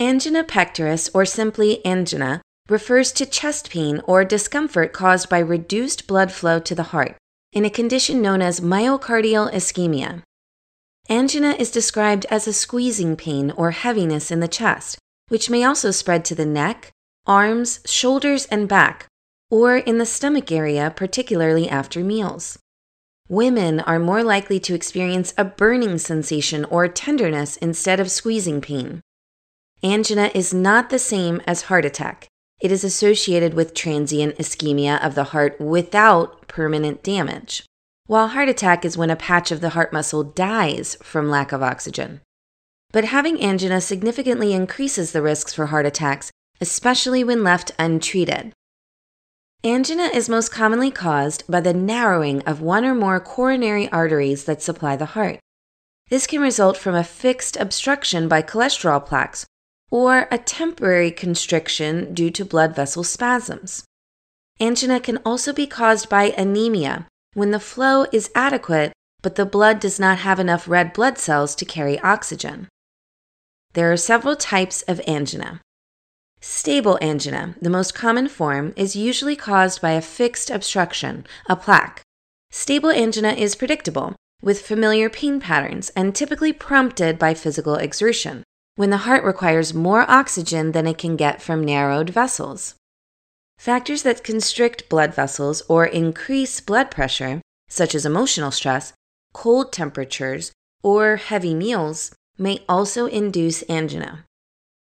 Angina pectoris, or simply angina, refers to chest pain or discomfort caused by reduced blood flow to the heart in a condition known as myocardial ischemia. Angina is described as a squeezing pain or heaviness in the chest, which may also spread to the neck, arms, shoulders, and back, or in the stomach area, particularly after meals. Women are more likely to experience a burning sensation or tenderness instead of squeezing pain angina is not the same as heart attack. It is associated with transient ischemia of the heart without permanent damage, while heart attack is when a patch of the heart muscle dies from lack of oxygen. But having angina significantly increases the risks for heart attacks, especially when left untreated. Angina is most commonly caused by the narrowing of one or more coronary arteries that supply the heart. This can result from a fixed obstruction by cholesterol plaques or a temporary constriction due to blood vessel spasms. Angina can also be caused by anemia when the flow is adequate but the blood does not have enough red blood cells to carry oxygen. There are several types of angina. Stable angina, the most common form, is usually caused by a fixed obstruction, a plaque. Stable angina is predictable, with familiar pain patterns, and typically prompted by physical exertion when the heart requires more oxygen than it can get from narrowed vessels. Factors that constrict blood vessels or increase blood pressure, such as emotional stress, cold temperatures, or heavy meals, may also induce angina.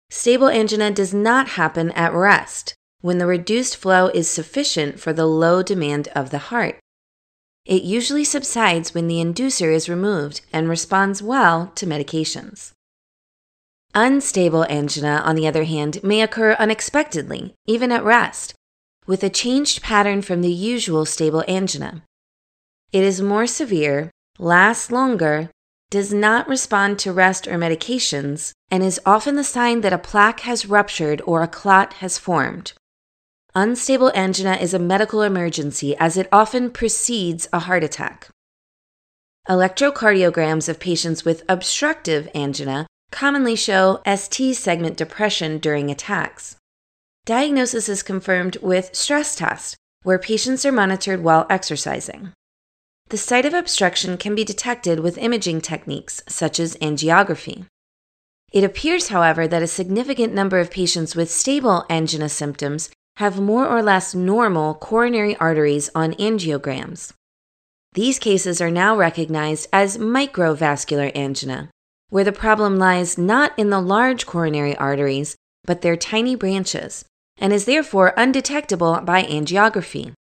Stable angina does not happen at rest when the reduced flow is sufficient for the low demand of the heart. It usually subsides when the inducer is removed and responds well to medications. Unstable angina, on the other hand, may occur unexpectedly, even at rest, with a changed pattern from the usual stable angina. It is more severe, lasts longer, does not respond to rest or medications, and is often the sign that a plaque has ruptured or a clot has formed. Unstable angina is a medical emergency as it often precedes a heart attack. Electrocardiograms of patients with obstructive angina commonly show ST segment depression during attacks. Diagnosis is confirmed with stress test, where patients are monitored while exercising. The site of obstruction can be detected with imaging techniques such as angiography. It appears, however, that a significant number of patients with stable angina symptoms have more or less normal coronary arteries on angiograms. These cases are now recognized as microvascular angina, where the problem lies not in the large coronary arteries, but their tiny branches, and is therefore undetectable by angiography.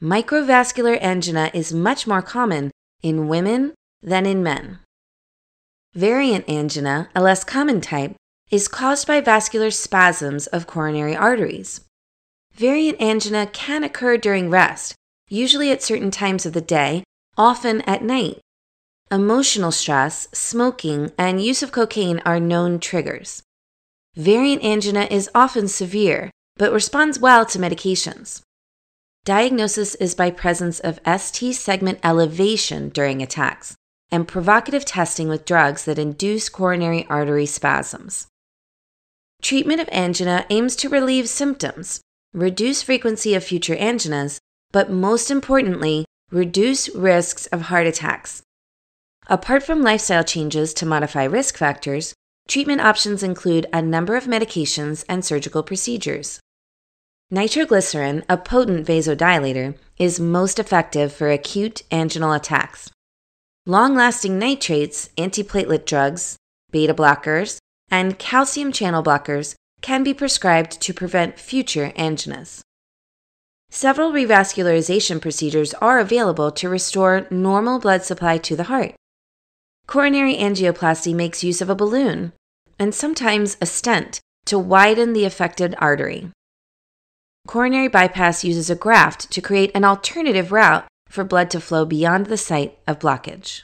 Microvascular angina is much more common in women than in men. Variant angina, a less common type, is caused by vascular spasms of coronary arteries. Variant angina can occur during rest, usually at certain times of the day, often at night, Emotional stress, smoking, and use of cocaine are known triggers. Variant angina is often severe, but responds well to medications. Diagnosis is by presence of ST segment elevation during attacks and provocative testing with drugs that induce coronary artery spasms. Treatment of angina aims to relieve symptoms, reduce frequency of future anginas, but most importantly, reduce risks of heart attacks Apart from lifestyle changes to modify risk factors, treatment options include a number of medications and surgical procedures. Nitroglycerin, a potent vasodilator, is most effective for acute anginal attacks. Long lasting nitrates, antiplatelet drugs, beta blockers, and calcium channel blockers can be prescribed to prevent future anginas. Several revascularization procedures are available to restore normal blood supply to the heart. Coronary angioplasty makes use of a balloon and sometimes a stent to widen the affected artery. Coronary bypass uses a graft to create an alternative route for blood to flow beyond the site of blockage.